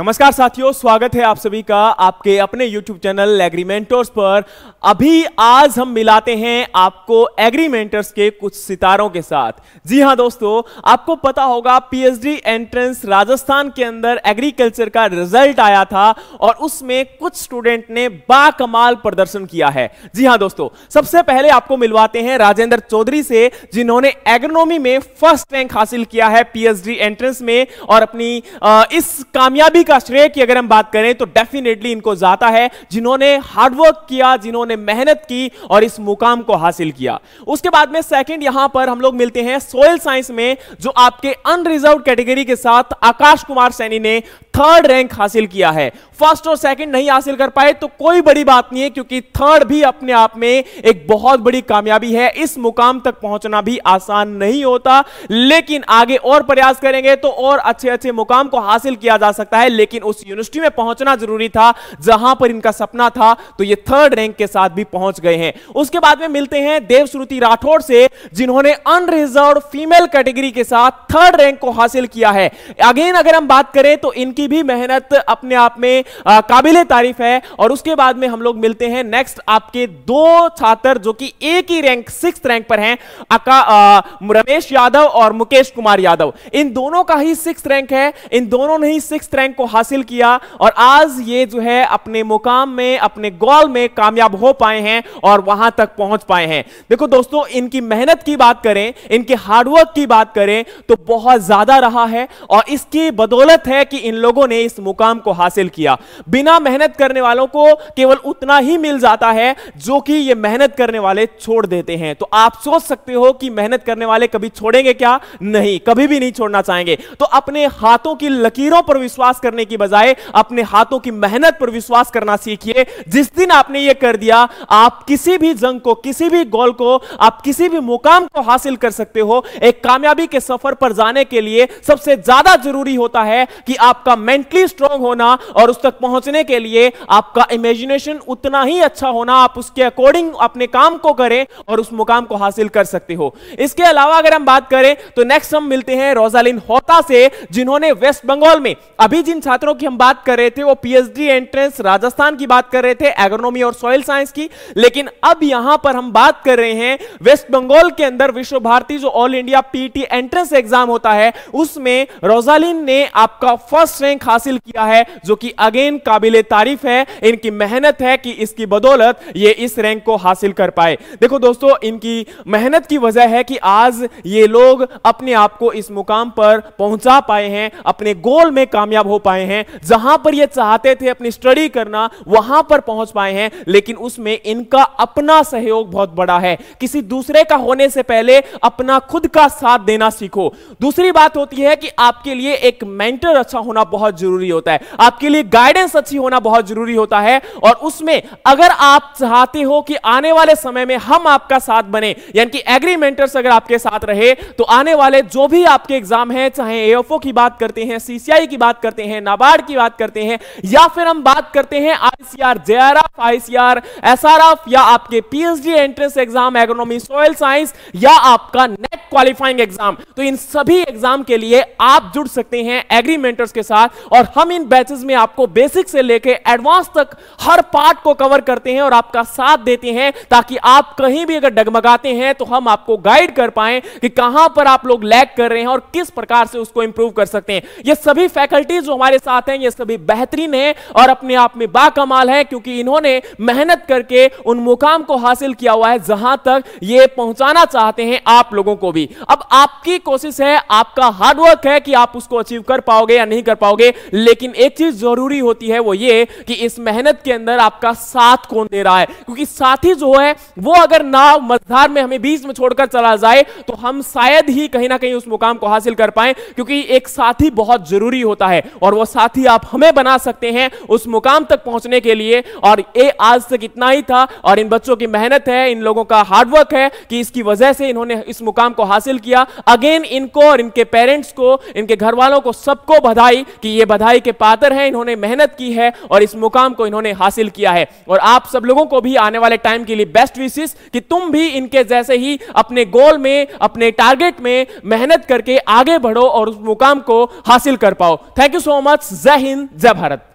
नमस्कार साथियों स्वागत है आप सभी का आपके अपने YouTube चैनल एग्रीमेंटर्स पर अभी आज हम मिलाते हैं आपको एग्रीमेंटर्स के कुछ सितारों के साथ जी हां दोस्तों आपको पता होगा पीएचडी एंट्रेंस राजस्थान के अंदर एग्रीकल्चर का रिजल्ट आया था और उसमें कुछ स्टूडेंट ने बाकमाल प्रदर्शन किया है जी हां दोस्तों सबसे पहले आपको मिलवाते हैं राजेंद्र चौधरी से जिन्होंने एग्रोनॉमी में फर्स्ट रैंक हासिल किया है पीएचडी एंट्रेंस में और अपनी इस कामयाबी का श्रेय की अगर हम बात करें तो डेफिनेटली इनको जाता है जिन्होंने हार्डवर्क किया जिन्होंने मेहनत की और इस मुकाम को हासिल किया उसके बाद में सेकंड यहां पर हम लोग मिलते हैं सोयल साइंस में जो आपके अनरिजर्व कैटेगरी के साथ आकाश कुमार सैनी ने थर्ड रैंक हासिल किया है फर्स्ट और सेकंड नहीं हासिल कर पाए तो कोई बड़ी बात नहीं है क्योंकि थर्ड भी अपने आप में एक बहुत बड़ी कामयाबी है इस मुकाम तक पहुंचना भी आसान नहीं होता लेकिन आगे और प्रयास करेंगे तो और अच्छे अच्छे मुकाम को हासिल किया जा सकता है लेकिन उस यूनिवर्सिटी में पहुंचना जरूरी था जहां पर इनका सपना था तो ये थर्ड रैंक के साथ भी पहुंच गए हैं उसके बाद में मिलते हैं देवश्रुति राठौड़ से जिन्होंने अनरिजर्व फीमेल कैटेगरी के साथ थर्ड रैंक को हासिल किया है अगेन अगर हम बात करें तो इनकी भी मेहनत अपने आप में काबिल तारीफ है और उसके बाद में हम लोग मिलते हैं नेक्स्ट आपके दो छात्र जो कि एक ही रैंक सिक्स रैंक पर हैं अका आ, रमेश यादव और मुकेश कुमार यादव इन दोनों का ही सिक्स रैंक है इन दोनों ने ही सिक्स रैंक को हासिल किया और आज ये जो है अपने मुकाम में अपने गोल में कामयाब हो पाए हैं और वहां तक पहुंच पाए हैं देखो दोस्तों इनकी मेहनत की बात करें इनके हार्डवर्क की बात करें तो बहुत ज्यादा रहा है और इसकी बदौलत है कि इन लोगों ने इस मुकाम को हासिल किया बिना मेहनत करने वालों को केवल उतना ही मिल जाता है जो कि ये मेहनत करने वाले छोड़ देते हैं तो आप सोच सकते हो कि मेहनत करने वाले कभी छोड़ेंगे क्या नहीं कभी भी नहीं छोड़ना चाहेंगे तो अपने हाथों की लकीरों पर विश्वास कर करने की बजाय अपने हाथों की मेहनत पर विश्वास करना सीखिए जिस दिन आपने यह कर दिया आप किसी भी जंग को किसी भी गोल को आप किसी भी मुकाम को हासिल कर सकते हो एक कामयाबी के सफर पर जाने के लिए सबसे ज्यादा जरूरी होता है कि आपका मेंटली स्ट्रांग होना और उस तक पहुंचने के लिए आपका इमेजिनेशन उतना ही अच्छा होना आप उसके अकॉर्डिंग अपने काम को करें और उस मुकाम को हासिल कर सकते हो इसके अलावा अगर हम बात करें तो नेक्स्ट हम मिलते हैं रोजालिन होता से जिन्होंने वेस्ट बंगाल में अभी जिन जिन छात्रों की हम बात कर रहे थे वो पीएचडी एंट्रेंस राजस्थान की बात कर रहे थे एग्रोनॉमी और सॉइल साइंस की लेकिन अब यहां पर हम बात कर रहे हैं वेस्ट बंगाल के अंदर विश्व भारती जो all India PT entrance exam होता है उसमें रोजालिन ने आपका फर्स्ट रैंक हासिल किया है जो कि अगेन काबिल तारीफ है इनकी मेहनत है कि इसकी बदौलत ये इस रैंक को हासिल कर पाए देखो दोस्तों इनकी मेहनत की वजह है कि आज ये लोग अपने आप को इस मुकाम पर पहुंचा पाए हैं अपने गोल में कामयाब हो पाए पाए हैं जहां पर ये चाहते थे अपनी स्टडी करना वहां पर पहुंच पाए हैं लेकिन उसमें इनका अपना सहयोग बहुत बड़ा है किसी दूसरे का होने से पहले अपना खुद का साथ देना सीखो दूसरी बात होती है कि आपके लिए एक मेंटर अच्छा होना बहुत जरूरी होता है आपके लिए गाइडेंस अच्छी होना बहुत जरूरी होता है और उसमें अगर आप चाहते हो कि आने वाले समय में हम आपका साथ बने यानी कि एग्रीमेंटर्स अगर आपके साथ रहे तो आने वाले जो भी आपके एग्जाम है चाहे एफ की बात करते हैं सीसीआई की बात करते हैं हैं नाबार्ड की बात करते हैं या फिर हम बात करते हैं आईसीआर जेआरएफ आईसीआर एसआरएफ या आपके PhD entrance exam agronomy soil science या आपका नेट क्वालिफाइंग एग्जाम तो इन सभी एग्जाम के लिए आप जुड़ सकते हैं एग्रीमेंटर्स के साथ और हम इन बैचेस में आपको बेसिक से लेकर एडवांस तक हर पार्ट को कवर करते हैं और आपका साथ देते हैं ताकि आप कहीं भी अगर डगमगाते हैं तो हम आपको गाइड कर पाए कि कहां पर आप लोग लैक कर रहे हैं और किस प्रकार से उसको इंप्रूव कर सकते हैं ये सभी फैकल्टीज जो हमारे हमारे साथ हैं ये सभी बेहतरीन हैं और अपने आप में बाकमाल हैं क्योंकि इन्होंने मेहनत करके उन मुकाम को हासिल किया हुआ है जहां तक ये पहुंचाना चाहते हैं आप लोगों को भी अब आपकी कोशिश है आपका हार्डवर्क है कि आप उसको अचीव कर पाओगे या नहीं कर पाओगे लेकिन एक चीज जरूरी होती है वो ये कि इस मेहनत के अंदर आपका साथ कौन दे रहा है क्योंकि साथी जो है वो अगर नाव मझधार में हमें बीच में छोड़कर चला जाए तो हम शायद ही कहीं ना कहीं उस मुकाम को हासिल कर पाए क्योंकि एक साथी बहुत जरूरी होता है और वो साथी आप हमें बना सकते हैं उस मुकाम तक पहुंचने के लिए और ये आज तक इतना ही था और इन बच्चों की मेहनत है इन लोगों का हार्डवर्क है कि इसकी वजह से इन्होंने इस मुकाम को हासिल किया अगेन इनको और इनके पेरेंट्स को इनके घर वालों को सबको बधाई कि ये बधाई के पात्र हैं इन्होंने मेहनत की है और इस मुकाम को इन्होंने हासिल किया है और आप सब लोगों को भी आने वाले टाइम के लिए बेस्ट विशेष कि तुम भी इनके जैसे ही अपने गोल में अपने टारगेट में मेहनत करके आगे बढ़ो और उस मुकाम को हासिल कर पाओ थैंक यू सो मच जय हिंद जय भारत